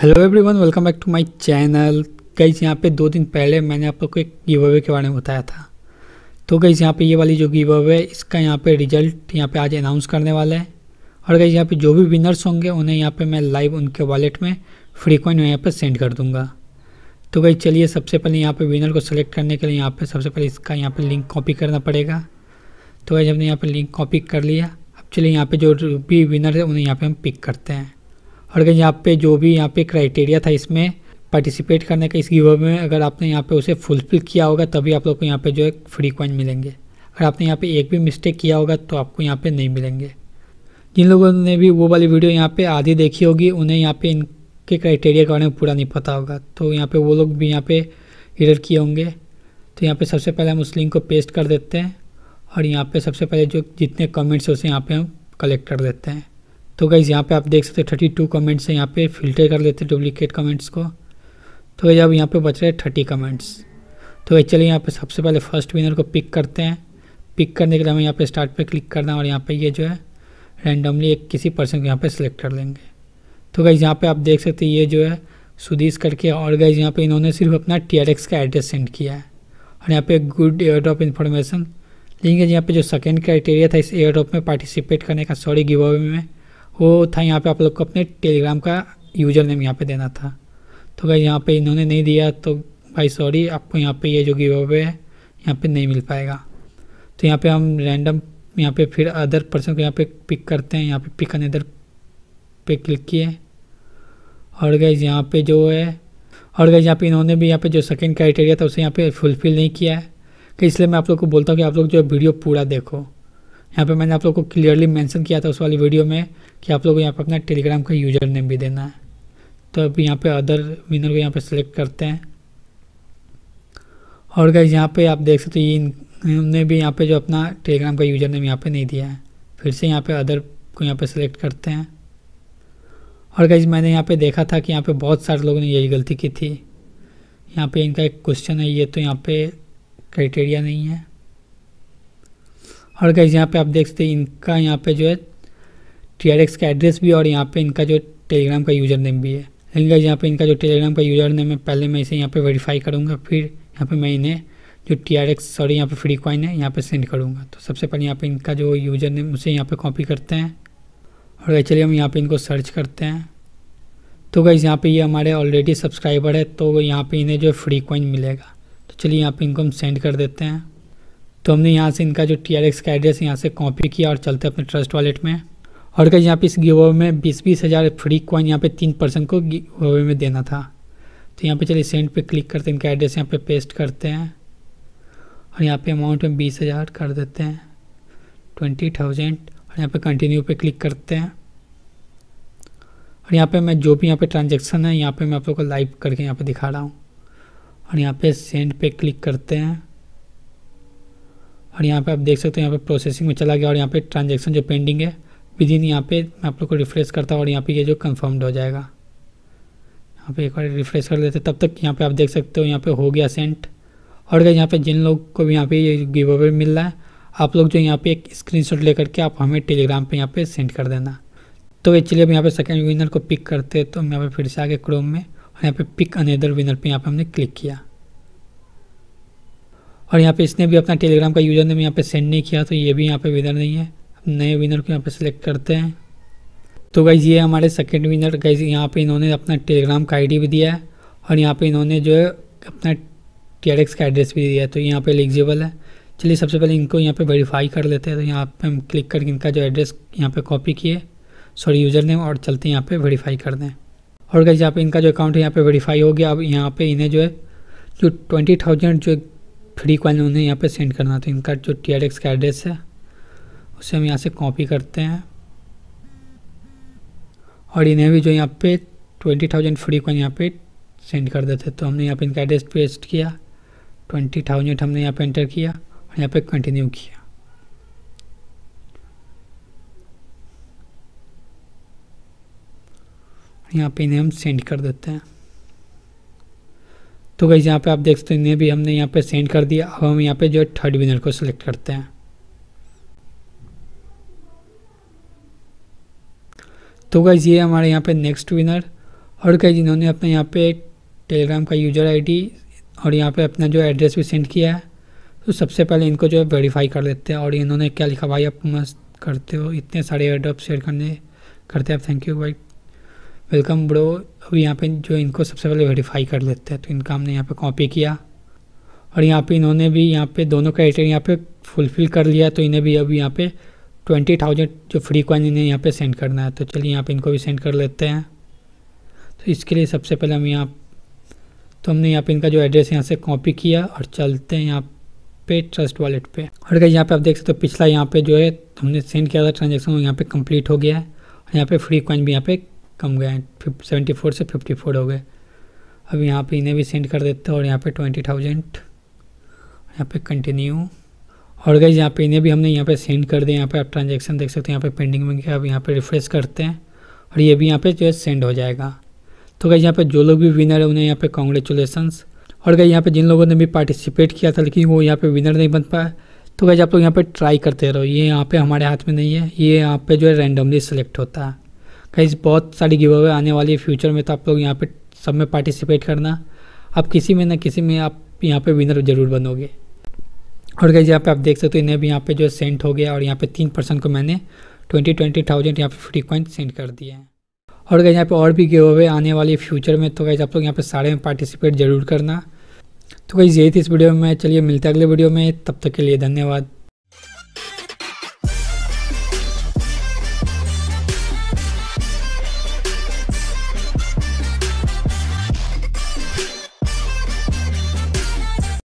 hello everyone welcome back to my channel guys यहाँ पे दो दिन पहले मैंने आप लोग को एक गिव अवे के बारे में बताया था तो गई यहाँ पे ये वाली जो गिव अवे इसका यहाँ पे रिजल्ट यहाँ पे आज अनाउंस करने वाला है और गईज यहाँ पे जो भी विनर्स होंगे उन्हें यहाँ पे मैं लाइव उनके वॉलेट में फ्री कॉइन यहाँ पर सेंड कर दूँगा तो गई चलिए सबसे पहले यहाँ पर विनर को सेलेक्ट करने के लिए यहाँ पर सबसे पहले इसका यहाँ पर लिंक कॉपी करना पड़ेगा तो गई हमने यहाँ पर लिंक कॉपी कर लिया अब चलिए यहाँ पर जो भी विनर है उन्हें यहाँ पर हम पिक करते हैं और अगर यहाँ पे जो भी यहाँ पे क्राइटेरिया था इसमें पार्टिसिपेट करने का इस गिव में अगर आपने यहाँ पे उसे फुलफिल किया होगा तभी आप लोग को यहाँ पे जो है फ्री कॉइन मिलेंगे अगर आपने यहाँ पे एक भी मिस्टेक किया होगा तो आपको यहाँ पे नहीं मिलेंगे जिन लोगों ने भी वो वाली वीडियो यहाँ पे आधी देखी होगी उन्हें यहाँ पे इनके क्राइटेरिया के बारे में पूरा नहीं पता होगा तो यहाँ पर वो लोग भी यहाँ पर एडिट किए होंगे तो यहाँ पर सबसे पहले हम उस लिंक को पेस्ट कर देते हैं और यहाँ पर सबसे पहले जो जितने कमेंट्स हैं उसे यहाँ पर हम कलेक्ट कर देते हैं तो गाइज़ यहाँ पे आप देख सकते हैं थर्टी टू कमेंट्स हैं यहाँ पे फिल्टर कर लेते हैं डुप्लीकेट कमेंट्स को तो गाइज अब यहाँ पे बच रहे हैं थर्टी कमेंट्स तो गाइज चलिए यहाँ पे सबसे पहले फर्स्ट विनर को पिक करते हैं पिक करने के लिए हमें यहाँ पे स्टार्ट पे क्लिक करना है और यहाँ पे ये यह जो है रैंडमली एक किसी पर्सन को यहाँ पर सेलेक्ट कर लेंगे तो गाइज यहाँ पर आप देख सकते ये जो है सुदीस करके और गाइज यहाँ पर इन्होंने सिर्फ अपना टी का एड्रेस सेंड किया है और यहाँ पर गुड एयर ड्रॉप इन्फॉर्मेशन लेकिन यहाँ पे जो सेकेंड क्राइटेरिया था इस एयर ड्रॉप में पार्टिसिपेट करने का सॉरी गिवे में वो था यहाँ पे आप लोग को अपने टेलीग्राम का यूजर नेम यहाँ पे देना था तो अगर यहाँ पे इन्होंने नहीं दिया तो भाई सॉरी आपको यहाँ पे ये यह जो गिव अवे है यहाँ पे नहीं मिल पाएगा तो यहाँ पे हम रैंडम यहाँ पे फिर अदर पर्सन को यहाँ पे पिक करते हैं यहाँ पे पिक अन अदर पे क्लिक किए और गैज यहाँ पे जो है और गैज यहाँ पे इन्होंने भी यहाँ पे जो सेकेंड क्राइटेरिया था उसे यहाँ पे फुलफ़िल नहीं किया है कि इसलिए मैं आप लोग को बोलता हूँ कि आप लोग जो वीडियो पूरा देखो यहाँ पे मैंने आप लोग को क्लियरली मेंशन किया था उस वाली वीडियो में कि आप लोग को यहाँ पर अपना टेलीग्राम का यूजर नेम भी देना है तो अब यहाँ पे अदर विनर को यहाँ पे सेलेक्ट करते हैं और गाइज यहाँ पे आप देख सकते हो ये उन्होंने भी यहाँ पे जो अपना टेलीग्राम का यूजर नेम यहाँ पे नहीं दिया है फिर से यहाँ पे अदर को यहाँ पे सेलेक्ट करते हैं और गाइज मैंने यहाँ पे देखा था कि यहाँ पे बहुत सारे लोगों ने यही गलती की थी यहाँ पे इनका एक क्वेश्चन है ये तो यहाँ पे क्राइटेरिया नहीं है और गैस यहाँ पे आप देख सकते हैं इनका यहाँ पे जो है टी आर एक्स का एड्रेस भी और यहाँ पे इनका जो टेलीग्राम का यूज़र नेम भी है लेकिन गैस यहाँ पे इनका जो टेलीग्राम का यूज़र नेम है पहले मैं इसे यहाँ पे वेरीफाई करूँगा फिर यहाँ पे मैं इन्हें जो टी आर एक्स सॉरी यहाँ पर फ्री कॉइन है यहाँ पर सेंड करूँगा तो सबसे पहले यहाँ पर इनका जो यूज़र नेम उसे यहाँ पर कॉपी करते हैं और चलिए हम यहाँ पर इनको सर्च करते हैं तो गैस यहाँ पर ये हमारे ऑलरेडी सब्सक्राइबर है तो यहाँ पर इन्हें जो फ्री कॉइन मिलेगा तो चलिए यहाँ पर इनको हम सेंड कर देते हैं तो हमने यहाँ से इनका जो टी आर एक्स का एड्रेस यहाँ से कॉपी किया और चलते अपने ट्रस्ट वॉलेट में और कहीं यहाँ पे इस गिव में बीस बीस हज़ार फ्री कॉइन यहाँ पे तीन परसेंट को गिव में देना था तो यहाँ पे चलिए सेंड पे क्लिक करते हैं इनका एड्रेस यहाँ पे पेस्ट करते हैं और यहाँ पे अमाउंट में बीस हज़ार कर देते हैं ट्वेंटी थाउजेंड और यहाँ पे कंटिन्यू पे क्लिक करते हैं और यहाँ पे मैं जो भी यहाँ पे ट्रांजेक्शन है यहाँ पर मैं आप लोग को लाइव करके यहाँ पर दिखा रहा हूँ और यहाँ पर सेंड पे क्लिक करते हैं और यहाँ पे आप देख सकते हो यहाँ पे प्रोसेसिंग में चला गया और यहाँ पे ट्रांजेक्शन जो पेंडिंग है विद इन यहाँ पे मैं आप लोग को रिफ्रेश करता हूँ और यहाँ पे ये यह जो कंफर्म्ड हो जाएगा यहाँ पे एक बार रिफ्रेश कर देते तब तक यहाँ पे आप देख सकते हो यहाँ पे हो गया सेंट और अगर यहाँ पे जिन लोग को भी यहाँ पे ये गिव अवे मिल रहा है आप लोग जो यहाँ पे एक शॉट लेकर के आप हमें टेलीग्राम पर यहाँ पर सेंड कर देना तो ये चलिए अब यहाँ पर सेकेंड विनर को पिक करते हैं तो हम यहाँ पर फिर से आगे क्रोम में और यहाँ पर पिक अनदर विनर पर यहाँ पर हमने क्लिक किया और यहाँ पे इसने भी अपना टेलीग्राम का यूजर नेम यहाँ पे सेंड नहीं किया तो ये भी यहाँ पे विनर नहीं है नए विनर को यहाँ पे सेलेक्ट करते हैं तो गाइज़ ये हमारे सेकंड विनर गाइज यहाँ पे इन्होंने अपना टेलीग्राम का आईडी भी दिया है और यहाँ पे इन्होंने जो है अपना टी का एड्रेस भी दिया है तो यहाँ पर एलिजिबल है चलिए सबसे पहले इनको यहाँ पर वेरीफाई कर लेते हैं तो यहाँ पर हम क्लिक करके इनका जो एड्रेस यहाँ पर कॉपी किए सॉरी यूज़र नेम और चलते हैं यहाँ पर वेरीफाई कर दें और गाइज यहाँ पर इनका जो अकाउंट है यहाँ पर वेरीफाई हो गया अब यहाँ पर इन्हें जो है जो ट्वेंटी थाउजेंड जो फ्री कॉइन उन्हें यहाँ पे सेंड करना था इनका जो टी आर एक्स का एड्रेस है उसे हम यहाँ से कॉपी करते हैं और इन्हें भी जो यहाँ पे ट्वेंटी थाउजेंड फ्री कॉइन यहाँ पे सेंड कर देते तो हमने यहाँ पे इनका एड्रेस पेस्ट किया ट्वेंटी थाउजेंड हमने यहाँ पे एंटर किया और यहाँ पे कंटिन्यू किया यहाँ पे इन्हें हम सेंड कर देते हैं तो गई यहाँ पे आप देख सकते हैं इन्हें भी हमने यहाँ पे सेंड कर दिया अब हम यहाँ पे जो है थर्ड विनर को सिलेक्ट करते हैं तो गई ये हमारे यहाँ पे नेक्स्ट विनर और कई इन्होंने अपने यहाँ पे टेलीग्राम का यूजर आईडी और यहाँ पे अपना जो एड्रेस भी सेंड किया है तो सबसे पहले इनको जो है वेरीफाई कर लेते हैं और इन्होंने क्या लिखा भाई आप मस्त करते हो इतने सारे एड्रॉप शेयर करने करते हैं आप थैंक यू भाई वेलकम ब्रो अब यहाँ पे जो इनको सबसे पहले वेरीफाई कर लेते हैं तो इनका हमने यहाँ पे कॉपी किया और यहाँ पे इन्होंने भी यहाँ पे दोनों क्राइटेरिया यहाँ पे फुलफिल कर लिया तो इन्हें भी अब यहाँ पे ट्वेंटी थाउजेंड जो फ्री कॉइन इन्हें यहाँ पे सेंड करना है तो चलिए यहाँ पे इनको भी सेंड कर लेते हैं तो इसके लिए सबसे पहले हम यहाँ तो हमने यहाँ पे इनका जो एड्रेस यहाँ से कॉपी किया और चलते हैं यहाँ पे ट्रस्ट वॉलेट पे और यहाँ पे आप देख सकते हो तो पिछला यहाँ पे जो है हमने सेंड किया था ट्रांजेक्शन वो यहाँ पे कम्प्लीट हो गया है और यहाँ पे फ्री कॉइन भी यहाँ पे कम गए सेवेंटी फोर से फिफ्टी फोर हो गए अब यहाँ पे इन्हें भी सेंड कर देते हैं और यहाँ पे ट्वेंटी थाउजेंड यहाँ पे कंटिन्यू और गई यहाँ पे इन्हें भी हमने यहाँ पे सेंड कर दिया यहाँ पे आप ट्रांजेक्शन देख सकते हैं यहाँ पे पेंडिंग में गया अब यहाँ पे रिफ्रेश करते हैं और ये भी यहाँ पे जो है सेंड हो जाएगा तो गई यहाँ पे जो लोग भी विनर है उन्हें यहाँ पे कॉन्ग्रेचुलेसन्स और गई यहाँ पे जिन लोगों ने भी पार्टिसिपेट किया था लेकिन वो यहाँ पे विनर नहीं बन पाया तो गई आप लोग यहाँ पे ट्राई करते रहो ये यहाँ पे हमारे हाथ में नहीं है ये यहाँ पे जो है रैंडमली सेलेक्ट होता है कहीं बहुत सारी गिव अवे आने वाली है फ्यूचर में तो आप लोग यहाँ पे सब में पार्टिसिपेट करना आप किसी में ना किसी में आप यहाँ पे विनर जरूर बनोगे और कहीं यहाँ पे आप देख सकते हो इन्हें भी यहाँ पे जो सेंट हो गया और यहाँ पे तीन परसेंट को मैंने ट्वेंटी ट्वेंटी थाउजेंड यहाँ पे फ्री कॉइन सेंड कर दिए हैं और कहीं यहाँ पे और भी गिव अवे आने वाली फ्यूचर में तो कहीं आप लोग यहाँ पे सारे में पार्टिसिपेट जरूर करना तो कहीं यही थी इस वीडियो में चलिए मिलते अगले वीडियो में तब तक के लिए धन्यवाद